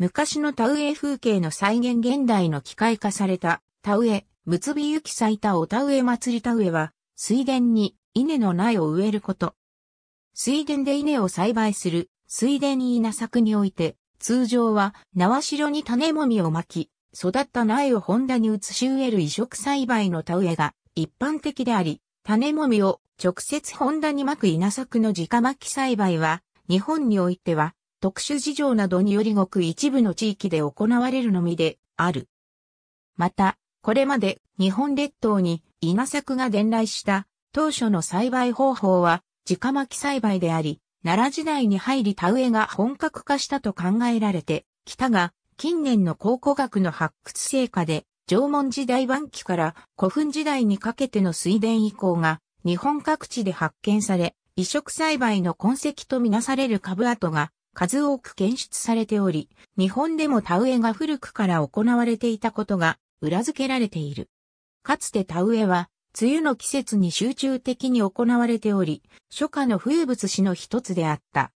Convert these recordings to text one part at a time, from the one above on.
昔の田植え風景の再現現代の機械化された田植え、結びゆき咲いたお田植え祭り田植えは、水田に稲の苗を植えること。水田で稲を栽培する水田稲作において、通常は縄代に種もみを巻き、育った苗を本田に移し植える移植栽培の田植えが一般的であり、種もみを直接本田に巻く稲作の直巻き栽培は、日本においては特殊事情などによりごく一部の地域で行われるのみである。また、これまで日本列島に稲作が伝来した当初の栽培方法は直巻き栽培であり、奈良時代に入り田植えが本格化したと考えられてきたが、近年の考古学の発掘成果で、縄文時代晩期から古墳時代にかけての水田以降が日本各地で発見され、移植栽培の痕跡とみなされる株跡が数多く検出されており、日本でも田植えが古くから行われていたことが裏付けられている。かつて田植えは、梅雨の季節に集中的に行われており、初夏の風物詩の一つであった。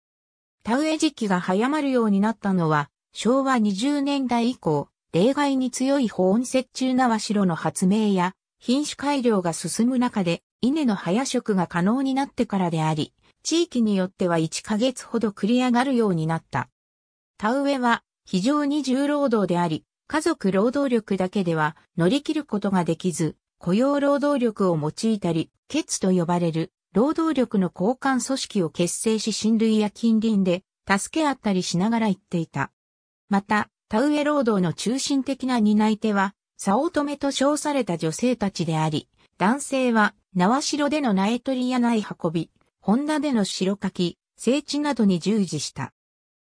田植え時期が早まるようになったのは、昭和20年代以降、例外に強い保温折中な和白の発明や、品種改良が進む中で、稲の早食が可能になってからであり、地域によっては1ヶ月ほど繰り上がるようになった。田植えは非常に重労働であり、家族労働力だけでは乗り切ることができず、雇用労働力を用いたり、ケツと呼ばれる労働力の交換組織を結成し親類や近隣で助け合ったりしながら行っていた。また、田植え労働の中心的な担い手は、早乙女と称された女性たちであり、男性は、縄城での苗取りや苗運び、本田での城書き、整地などに従事した。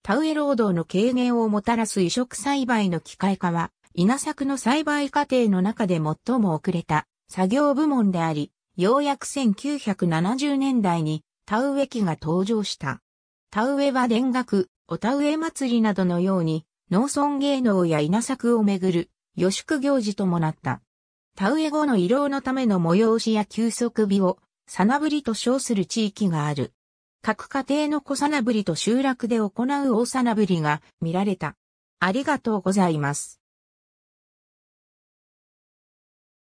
田植え労働の軽減をもたらす移植栽培の機械化は、稲作の栽培過程の中で最も遅れた作業部門であり、ようやく1970年代に田植え機が登場した。田植えは田楽、お田植え祭りなどのように、農村芸能や稲作をめぐる、予祝行事ともなった。田植え後の移動のための催しや休息日をさなぶりと称する地域がある。各家庭の小さなぶりと集落で行う大さなぶりが見られた。ありがとうございます。